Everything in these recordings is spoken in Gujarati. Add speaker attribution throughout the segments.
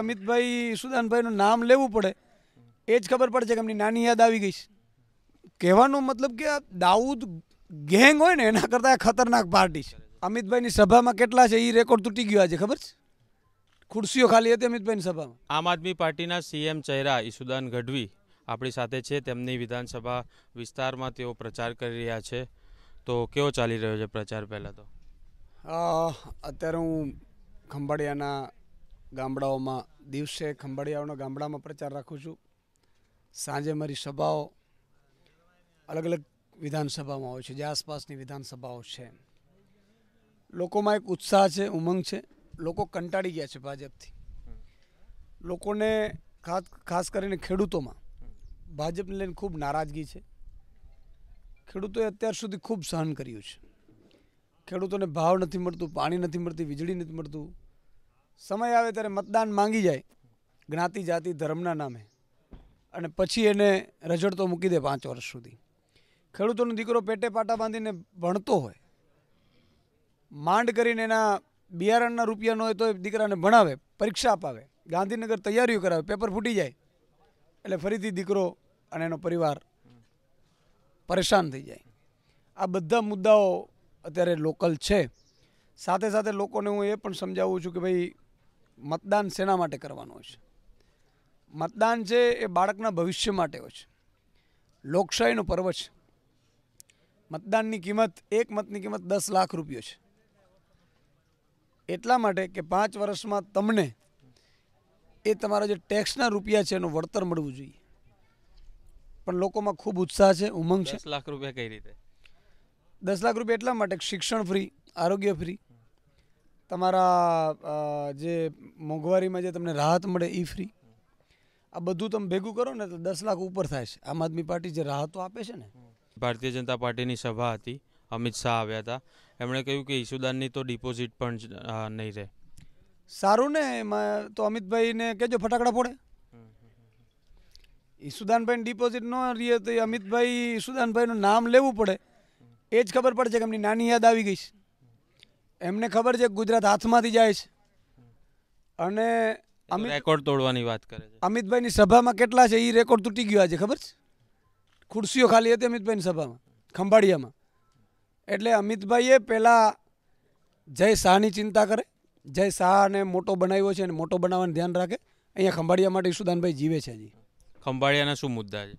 Speaker 1: અમિતભાઈ સુદાનભાઈનું નામ લેવું પડે એ જ ખબર પડે છે કે એમની નાની યાદ આવી ગઈ છે કહેવાનો મતલબ કે આ દાઉદ ગેંગ હોય ને એના કરતાં ખતરનાક પાર્ટી છે અમિતભાઈની સભામાં કેટલા છે એ રેકોર્ડ તૂટી ગયો આજે ખબર છે ખુરશીઓ ખાલી હતી અમિતભાઈની સભામાં
Speaker 2: આમ આદમી પાર્ટીના સીએમ ચહેરા ઈસુદાન ગઢવી આપણી સાથે છે તેમની વિધાનસભા વિસ્તારમાં તેઓ પ્રચાર કરી રહ્યા છે તો કેવો ચાલી રહ્યો છે પ્રચાર પહેલાં તો
Speaker 1: અત્યારે હું ખંભાળિયાના ગામડાઓમાં દિવસે ખંભાળિયાઓના ગામડામાં પ્રચાર રાખું છું સાંજે મારી સભાઓ અલગ અલગ વિધાનસભામાં હોય છે જે આસપાસની વિધાનસભાઓ છે લોકોમાં એક ઉત્સાહ છે ઉમંગ છે લોકો કંટાળી ગયા છે ભાજપથી લોકોને ખાસ ખાસ કરીને ખેડૂતોમાં ભાજપને લઈને ખૂબ નારાજગી છે ખેડૂતોએ અત્યાર સુધી ખૂબ સહન કર્યું છે ખેડૂતોને ભાવ નથી મળતું પાણી નથી મળતી વીજળી નથી મળતું સમય આવે ત્યારે મતદાન માંગી જાય જ્ઞાતિ જાતિ ધર્મના નામે અને પછી એને રજડતો મૂકી દે પાંચ વર્ષ સુધી ખેડૂતોનો દીકરો પેટે પાટા બાંધીને ભણતો હોય માંડ કરીને એના બિયારણના રૂપિયાનો હોય તો એ દીકરાને ભણાવે પરીક્ષા અપાવે ગાંધીનગર તૈયારીઓ કરાવે પેપર ફૂટી જાય એટલે ફરીથી દીકરો અને એનો પરિવાર પરેશાન થઈ જાય આ બધા મુદ્દાઓ અત્યારે લોકલ છે સાથે સાથે લોકોને હું એ પણ સમજાવું છું કે ભાઈ મતદાન શેના માટે કરવાનું હોય છે મતદાન છે એ બાળકના ભવિષ્ય માટે હોય છે લોકશાહીનો પર્વ છે મતદાનની કિંમત એક મતની કિંમત દસ લાખ રૂપિયો છે એટલા માટે કે પાંચ વર્ષમાં તમને એ તમારા જે ટેક્સના રૂપિયા છે એનું વળતર મળવું જોઈએ પણ લોકોમાં ખૂબ ઉત્સાહ છે ઉમંગ છે
Speaker 2: લાખ રૂપિયા કઈ રીતે
Speaker 1: દસ લાખ રૂપિયા એટલા માટે શિક્ષણ ફ્રી આરોગ્ય ફ્રી તમારા જે મોંઘવારીમાં જે તમને રાહત મળે એ ફ્રી આ બધું તમે ભેગું કરો ને તો દસ લાખ ઉપર થાય છે આમ આદમી પાર્ટી જે રાહતો આપે છે ને
Speaker 2: ભારતીય જનતા પાર્ટીની સભા હતી અમિત શાહ આવ્યા હતા એમણે કહ્યું કે ઈસુદાનની તો ડિપોઝિટ પણ નહીં રહે
Speaker 1: સારું ને એમાં તો અમિતભાઈને કહેજો ફટાકડા ફોડે ઈસુદાનભાઈની ડિપોઝિટ ન રહીએ તો એ અમિતભાઈ ઈસુદાનભાઈનું નામ લેવું પડે એ જ ખબર પડશે કે એમની નાની યાદ આવી ગઈ છે એમને ખબર છે ગુજરાત હાથમાંથી જાય છે અને
Speaker 2: રેકોર્ડ તોડવાની વાત કરે છે
Speaker 1: અમિતભાઈની સભામાં કેટલા છે એ રેકોર્ડ તૂટી ગયો આજે ખબર છે ખુરશીઓ ખાલી હતી અમિતભાઈની સભામાં ખંભાળિયામાં એટલે અમિતભાઈએ પહેલાં જય શાહની ચિંતા કરે જય શાહને મોટો બનાવ્યો છે અને મોટો બનાવવાનું ધ્યાન રાખે અહીંયા ખંભાળિયા માટે ઈશુદાનભાઈ જીવે છે હજી
Speaker 2: ખંભાળિયાના શું મુદ્દા છે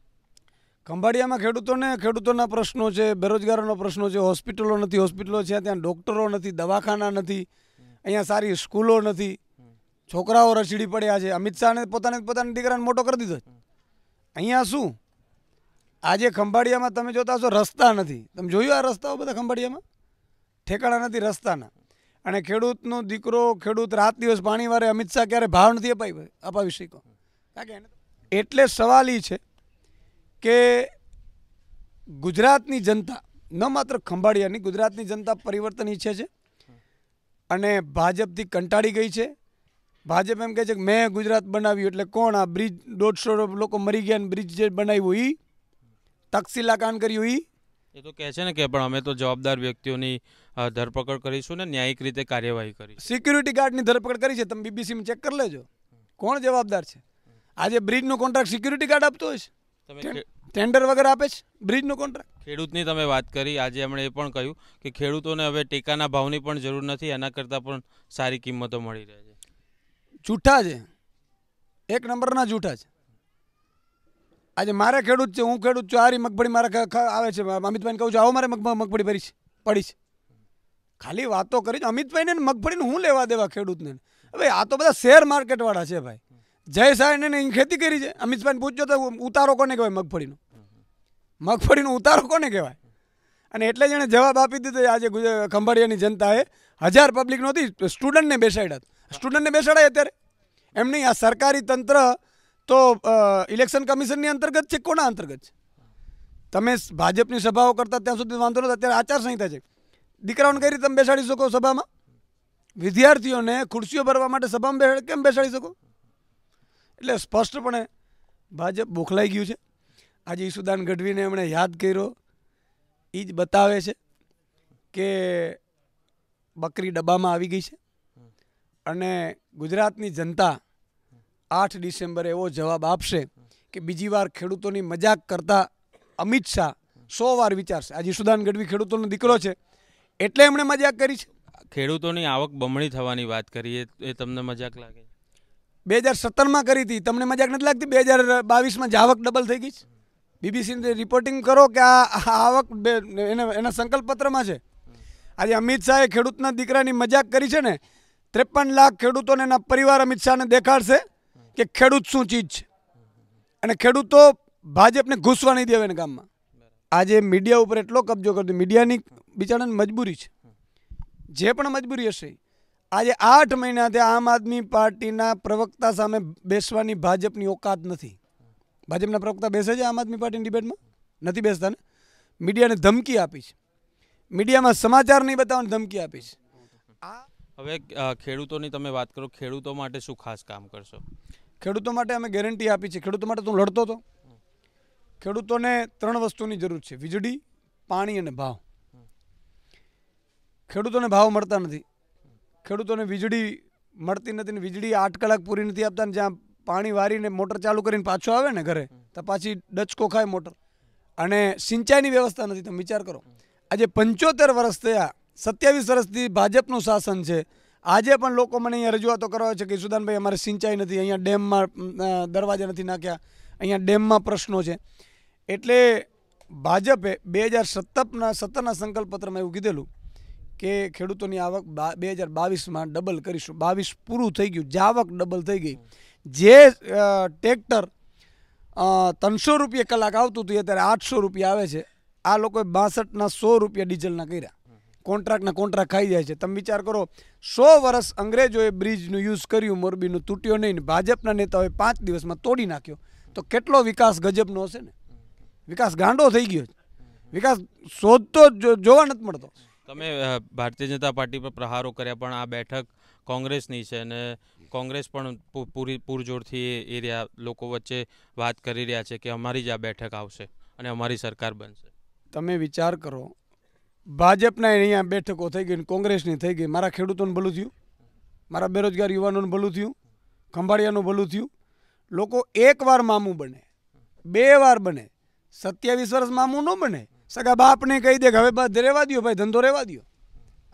Speaker 1: ખંભાળિયામાં ખેડૂતોને ખેડૂતોના પ્રશ્નો છે બેરોજગારોના પ્રશ્નો છે હોસ્પિટલો નથી હોસ્પિટલો છે ત્યાં ડૉક્ટરો નથી દવાખાના નથી અહીંયા સારી સ્કૂલો નથી છોકરાઓ રસીડી પડ્યા છે અમિત શાહને પોતાને પોતાના દીકરાને મોટો કરી દીધો અહીંયા શું આજે ખંભાળિયામાં તમે જોતા હશો રસ્તા નથી તમે જોયું આ રસ્તાઓ બધા ખંભાળિયામાં ઠેકાણા નથી રસ્તાના અને ખેડૂતનો દીકરો ખેડૂત રાત દિવસ પાણી વારે અમિત શાહ ક્યારે ભાવ નથી અપાવી અપાવી શક્યો એટલે સવાલ એ છે કે ગુજરાતની જનતા ન માત્ર ખંભાળિયાની ગુજરાતની જનતા પરિવર્તન ઈચ્છે છે અને ભાજપથી કંટાળી ગઈ છે ભાજપ એમ કહે છે કે મેં ગુજરાત બનાવ્યું એટલે કોણ આ બ્રિજ દોઢસો લોકો મરી ગયા અને બ્રિજ જે બનાવ્યું ઈ તકસીલા કાન કર્યું એ
Speaker 2: એ તો કહે છે ને કે પણ અમે તો જવાબદાર વ્યક્તિઓની ધરપકડ કરીશું ને ન્યાયિક રીતે કાર્યવાહી કરી
Speaker 1: સિક્યુરિટી ગાર્ડની ધરપકડ કરી છે તમે બીબીસીમાં ચેક કરી લેજો કોણ જવાબદાર છે આજે બ્રિજનો કોન્ટ્રાક્ટ સિક્યુરિટી ગાર્ડ આપતો હોય છે તમે ટેન્ડર વગર આપે છે બ્રિજનો કોન્ટ્રાક્ટ
Speaker 2: ખેડૂતની તમે વાત કરી આજે એમણે એ પણ કહ્યું કે ખેડૂતોને હવે ટેકાના ભાવની પણ જરૂર નથી એના કરતાં પણ સારી કિંમતો મળી રહે છે
Speaker 1: જૂઠા છે એક નંબરના જૂઠા છે આજે મારે ખેડૂત છે હું ખેડૂત છું આરી મગફળી મારા આવે છે અમિતભાઈને કહું છું આવો મારે મગફળી ભરી છે પડી છે ખાલી વાતો કરી અમિતભાઈને મગફળીને હું લેવા દેવા ખેડૂતને હવે આ તો બધા શેર માર્કેટવાળા છે ભાઈ જય સાહેબ એની ખેતી કરી છે અમિતભાઈ પૂછજો તો ઉતારો કોને કહેવાય મગફળીનો મગફળીનો ઉતારો કોને કહેવાય અને એટલે જ જવાબ આપી દીધો આજે ખંભાળિયાની જનતાએ હજાર પબ્લિક નહોતી સ્ટુડન્ટને બેસાડ્યા સ્ટુડન્ટને બેસાડાય અત્યારે એમ નહીં આ સરકારી તંત્ર તો ઇલેક્શન કમિશનની અંતર્ગત છે કોના અંતર્ગત છે તમે ભાજપની સભાઓ કરતા ત્યાં સુધી વાંધો નથી અત્યારે આચારસંહિતા છે દીકરાઓને કઈ રીતે તમે બેસાડી શકો સભામાં વિદ્યાર્થીઓને ખુરશીઓ ભરવા માટે સભામાં કેમ બેસાડી શકો એટલે સ્પષ્ટપણે ભાજપ બોખલાઈ ગયું છે આજે ઈસુદાન ગઢવીને એમણે યાદ કર્યો એ જ બતાવે છે કે બકરી ડબ્બામાં આવી ગઈ છે અને ગુજરાતની જનતા આઠ ડિસેમ્બરે એવો જવાબ આપશે કે બીજી વાર ખેડૂતોની મજાક કરતા અમિત શાહ સો વાર વિચારશે આજે સુદાન ગઢવી ખેડૂતોનો દીકરો છે એટલે એમણે મજાક
Speaker 2: કરી છે ખેડૂતોની આવક બમણી થવાની વાત કરીએ એ તમને મજાક લાગે છે
Speaker 1: બે હજાર સત્તરમાં કરી હતી તમને મજાક નથી લાગતી બે હજાર બાવીસમાં આવક ડબલ થઈ ગઈ છે બીબીસીને રિપોર્ટિંગ કરો કે આ આવક એને એના સંકલ્પપત્રમાં છે આજે અમિત શાહે ખેડૂતના દીકરાની મજાક કરી છે ને ત્રેપન લાખ ખેડૂતોને એના પરિવાર અમિત શાહને દેખાડશે કે ખેડૂત શું ચીજ છે અને ખેડૂતો ભાજપને ઘૂસવા નહીં દેવે ગામમાં આજે મીડિયા ઉપર એટલો કબજો કરતો મીડિયાની બિચારાની મજબૂરી છે જે પણ મજબૂરી હશે આજે આઠ મહિનાથી આમ આદમી પાર્ટીના પ્રવક્તા સામે બેસવાની ભાજપની ઓકાત નથી ભાજપના પ્રવક્તા બેસે છે આમ આદમી પાર્ટીની ડિબેટમાં નથી બેસતા ને મીડિયાને ધમકી આપી છે મીડિયામાં સમાચાર નહીં બતાવવાની ધમકી
Speaker 2: આપી છે આ હવે ખેડૂતોની તમે વાત કરો ખેડૂતો માટે શું ખાસ કામ કરશો
Speaker 1: ખેડૂતો માટે અમે ગેરંટી આપી છે ખેડૂતો માટે તું લડતો હતો ખેડૂતોને ત્રણ વસ્તુની જરૂર છે વીજળી પાણી અને ભાવ ખેડૂતોને ભાવ મળતા નથી ખેડૂતોને વીજળી મળતી નથી ને વીજળી આઠ કલાક પૂરી નથી આપતા ને જ્યાં પાણી વારીને મોટર ચાલુ કરીને પાછો આવે ને ઘરે તો પાછી ડચકો ખાય મોટર અને સિંચાઈની વ્યવસ્થા નથી તમે વિચાર કરો આજે પંચોતેર વર્ષ થયા સત્યાવીસ વર્ષથી ભાજપનું શાસન છે આજે પણ લોકો મને અહીંયા રજૂઆતો કરાવે છે કે સુદાનભાઈ અમારે સિંચાઈ નથી અહીંયા ડેમમાં દરવાજા નથી નાખ્યા અહીંયા ડેમમાં પ્રશ્નો છે એટલે ભાજપે બે હજાર સત્તરના સત્તરના સંકલ્પપત્રમાં એવું કીધેલું કે ખેડૂતોની આવક બે હજાર બાવીસમાં ડબલ કરીશું બાવીસ પૂરું થઈ ગયું જે આવક ડબલ થઈ ગઈ જે ટ્રેક્ટર ત્રણસો રૂપિયા કલાક આવતું હતું અત્યારે આઠસો રૂપિયા આવે છે આ લોકોએ બાસઠના સો રૂપિયા ડીઝલના કર્યા કોન્ટ્રાક્ટના કોન્ટ્રાક્ટ ખાઈ જાય છે તમે વિચાર કરો સો વર્ષ અંગ્રેજોએ બ્રિજનું યુઝ કર્યું મોરબીનું તૂટ્યો નહીં ભાજપના નેતાઓએ પાંચ દિવસમાં તોડી નાખ્યો તો કેટલો વિકાસ ગજબનો હશે ને વિકાસ ગાંડો થઈ ગયો વિકાસ શોધતો જોવા નથી મળતો
Speaker 2: તમે ભારતીય જનતા પાર્ટી પર પ્રહારો કર્યા પણ આ બેઠક કોંગ્રેસની છે અને કોંગ્રેસ પણ પૂરી પૂરજોરથી એરિયા લોકો વચ્ચે વાત કરી રહ્યા છે કે અમારી જ આ બેઠક આવશે અને અમારી સરકાર બનશે
Speaker 1: તમે વિચાર કરો ભાજપના અહીંયા બેઠકો થઈ ગઈ કોંગ્રેસની થઈ ગઈ મારા ખેડૂતોને ભલું થયું મારા બેરોજગાર યુવાનોને ભલું થયું ખંભાળિયાનું ભલું થયું લોકો એક વાર મામું બને બે વાર બને સત્યાવીસ વર્ષ મામું ન બને સગા બાપને કહી દે કે હવે બસ રહેવા દો ભાઈ ધંધો રહેવા દો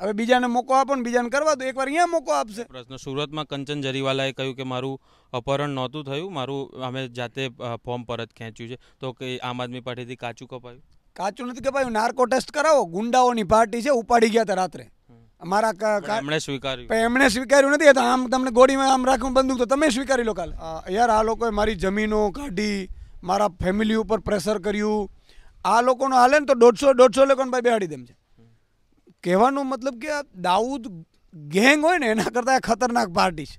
Speaker 1: હવે બીજાને મોકો આપો ને બીજાને કરવા દો એકવાર અહીંયા મોકો આપશે
Speaker 2: પ્રશ્ન સુરતમાં કંચન જરીવાલાએ કહ્યું કે મારું અપહરણ નહોતું થયું મારું અમે જાતે ફોર્મ પરત ખેંચ્યું છે તો કે આમ આદમી પાર્ટીથી કાચું કપાયું
Speaker 1: કાચું નથી કપાયું નાર્કો ટેસ્ટ કરાવો ગુંડાઓની પાર્ટી છે ઉપાડી ગયા હતા રાત્રે અમારા
Speaker 2: એમણે સ્વીકાર્યું
Speaker 1: એમણે સ્વીકાર્યું નથી તો આમ તમને ગોળીમાં આમ રાખવું બંદૂક તો તમે સ્વીકારી લો કાલે યાર આ લોકોએ મારી જમીનો કાઢી મારા ફેમિલી ઉપર પ્રેશર કર્યું આ લોકોનો હાલે ને તો દોઢસો દોઢસો લોકોને ભાઈ બેહાડી દેમ છે કહેવાનો મતલબ કે દાઉદ ગેંગ હોય ને એના કરતાં ખતરનાક પાર્ટી છે